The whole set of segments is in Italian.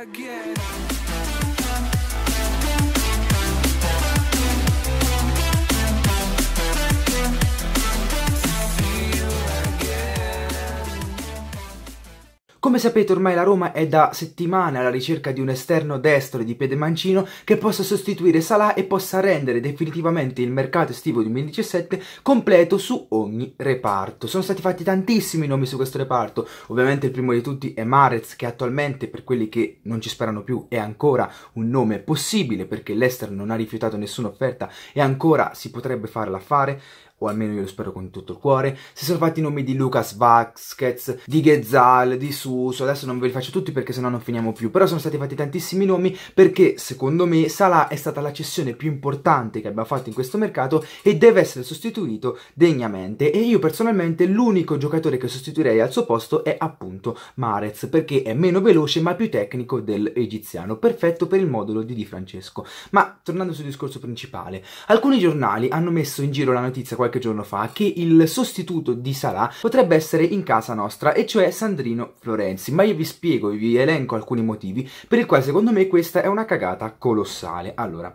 I get. Come sapete ormai la Roma è da settimane alla ricerca di un esterno destro di piede mancino che possa sostituire Salah e possa rendere definitivamente il mercato estivo 2017 completo su ogni reparto. Sono stati fatti tantissimi nomi su questo reparto, ovviamente il primo di tutti è Marez che attualmente per quelli che non ci sperano più è ancora un nome possibile perché l'Ester non ha rifiutato nessuna offerta e ancora si potrebbe farla fare o almeno io lo spero con tutto il cuore. Si sono fatti i nomi di Lucas Vasquez, di Ghezal, di Suso, adesso non ve li faccio tutti perché sennò non finiamo più, però sono stati fatti tantissimi nomi perché secondo me Salah è stata la cessione più importante che abbia fatto in questo mercato e deve essere sostituito degnamente e io personalmente l'unico giocatore che sostituirei al suo posto è appunto Marez perché è meno veloce ma più tecnico dell'egiziano, perfetto per il modulo di Di Francesco. Ma tornando sul discorso principale, alcuni giornali hanno messo in giro la notizia qualche qualche giorno fa che il sostituto di Salah potrebbe essere in casa nostra, e cioè Sandrino Florenzi. Ma io vi spiego, e vi elenco alcuni motivi per il quale secondo me questa è una cagata colossale. Allora,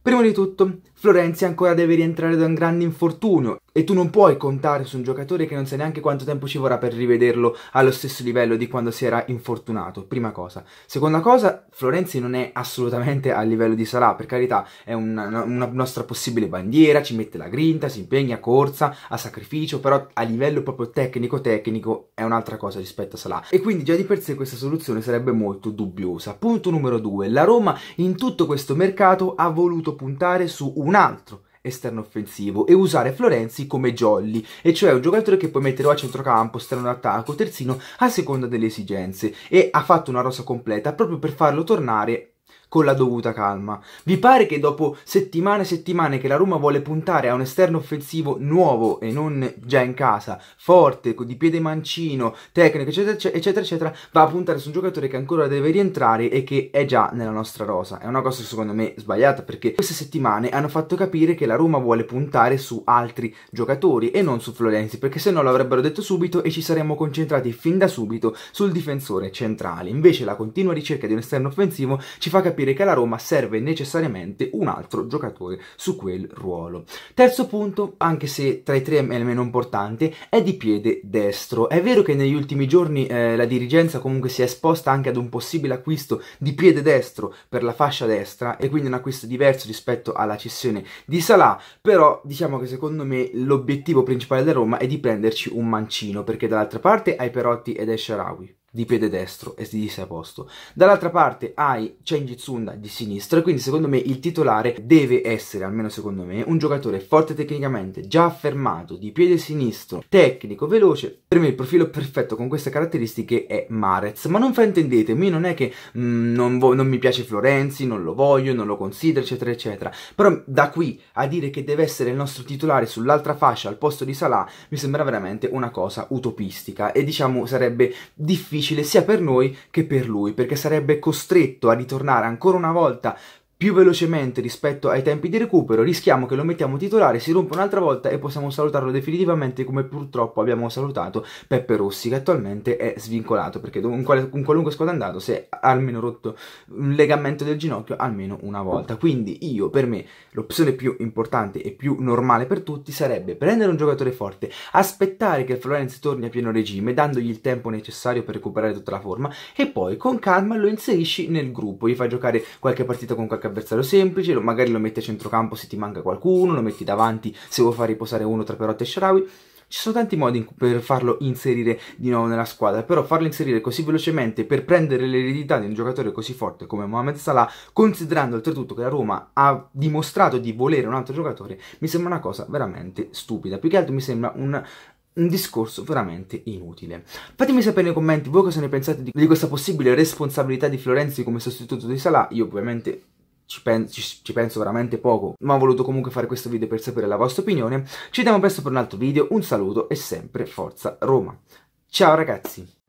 prima di tutto, Florenzi ancora deve rientrare da un grande infortunio e tu non puoi contare su un giocatore che non sa neanche quanto tempo ci vorrà per rivederlo allo stesso livello di quando si era infortunato, prima cosa. Seconda cosa, Florenzi non è assolutamente a livello di Salah, per carità, è una, una nostra possibile bandiera, ci mette la grinta, si impegna, corsa, a sacrificio, però a livello proprio tecnico-tecnico è un'altra cosa rispetto a Salah. E quindi già di per sé questa soluzione sarebbe molto dubbiosa. Punto numero due, la Roma in tutto questo mercato ha voluto puntare su un un altro esterno offensivo e usare Florenzi come jolly, e cioè un giocatore che puoi mettere o a centrocampo, esterno d'attacco, terzino, a seconda delle esigenze, e ha fatto una rosa completa proprio per farlo tornare con la dovuta calma. Vi pare che dopo settimane e settimane che la Roma vuole puntare a un esterno offensivo nuovo e non già in casa, forte, di piede mancino, tecnico, eccetera, eccetera, eccetera, va a puntare su un giocatore che ancora deve rientrare e che è già nella nostra rosa? È una cosa secondo me sbagliata perché queste settimane hanno fatto capire che la Roma vuole puntare su altri giocatori e non su Florenzi perché se no l'avrebbero detto subito e ci saremmo concentrati fin da subito sul difensore centrale. Invece la continua ricerca di un esterno offensivo ci fa capire capire che alla Roma serve necessariamente un altro giocatore su quel ruolo. Terzo punto, anche se tra i tre è il meno importante, è di piede destro. È vero che negli ultimi giorni eh, la dirigenza comunque si è esposta anche ad un possibile acquisto di piede destro per la fascia destra e quindi un acquisto diverso rispetto alla cessione di Salah, però diciamo che secondo me l'obiettivo principale della Roma è di prenderci un mancino perché dall'altra parte hai Perotti ed Esharawi di piede destro e si sia a posto. Dall'altra parte hai Cengi Tsunda di sinistra, quindi secondo me il titolare deve essere, almeno secondo me, un giocatore forte tecnicamente, già affermato, di piede sinistro, tecnico, veloce. Per me il profilo perfetto con queste caratteristiche è Marez, ma non fraintendetemi, non è che mh, mm, non, non mi piace Florenzi, non lo voglio, non lo considero, eccetera, eccetera. Però da qui a dire che deve essere il nostro titolare sull'altra fascia al posto di Salah mi sembra veramente una cosa utopistica e diciamo sarebbe difficile difficile sia per noi che per lui, perché sarebbe costretto a ritornare ancora una volta più velocemente rispetto ai tempi di recupero, rischiamo che lo mettiamo titolare, si rompe un'altra volta e possiamo salutarlo definitivamente come purtroppo abbiamo salutato Peppe Rossi che attualmente è svincolato perché in, quale, in qualunque squadra è andato si è almeno rotto un legamento del ginocchio almeno una volta. Quindi io per me l'opzione più importante e più normale per tutti sarebbe prendere un giocatore forte, aspettare che il Florence torni a pieno regime dandogli il tempo necessario per recuperare tutta la forma e poi con calma lo inserisci nel gruppo, gli fai giocare qualche partita con qualche avversario semplice, magari lo metti a centrocampo se ti manca qualcuno, lo metti davanti se vuoi far riposare uno tra Perotti e Sharawi. Ci sono tanti modi per farlo inserire di nuovo nella squadra, però farlo inserire così velocemente per prendere l'eredità di un giocatore così forte come Mohamed Salah, considerando oltretutto che la Roma ha dimostrato di volere un altro giocatore, mi sembra una cosa veramente stupida. Più che altro mi sembra un un discorso veramente inutile. Fatemi sapere nei commenti voi cosa ne pensate di, di questa possibile responsabilità di Florenzi come sostituto di Salah. Io ovviamente ci, pen- ci, ci penso veramente poco, ma ho voluto comunque fare questo video per sapere la vostra opinione. Ci vediamo presto per un altro video, un saluto e sempre forza Roma. Ciao ragazzi!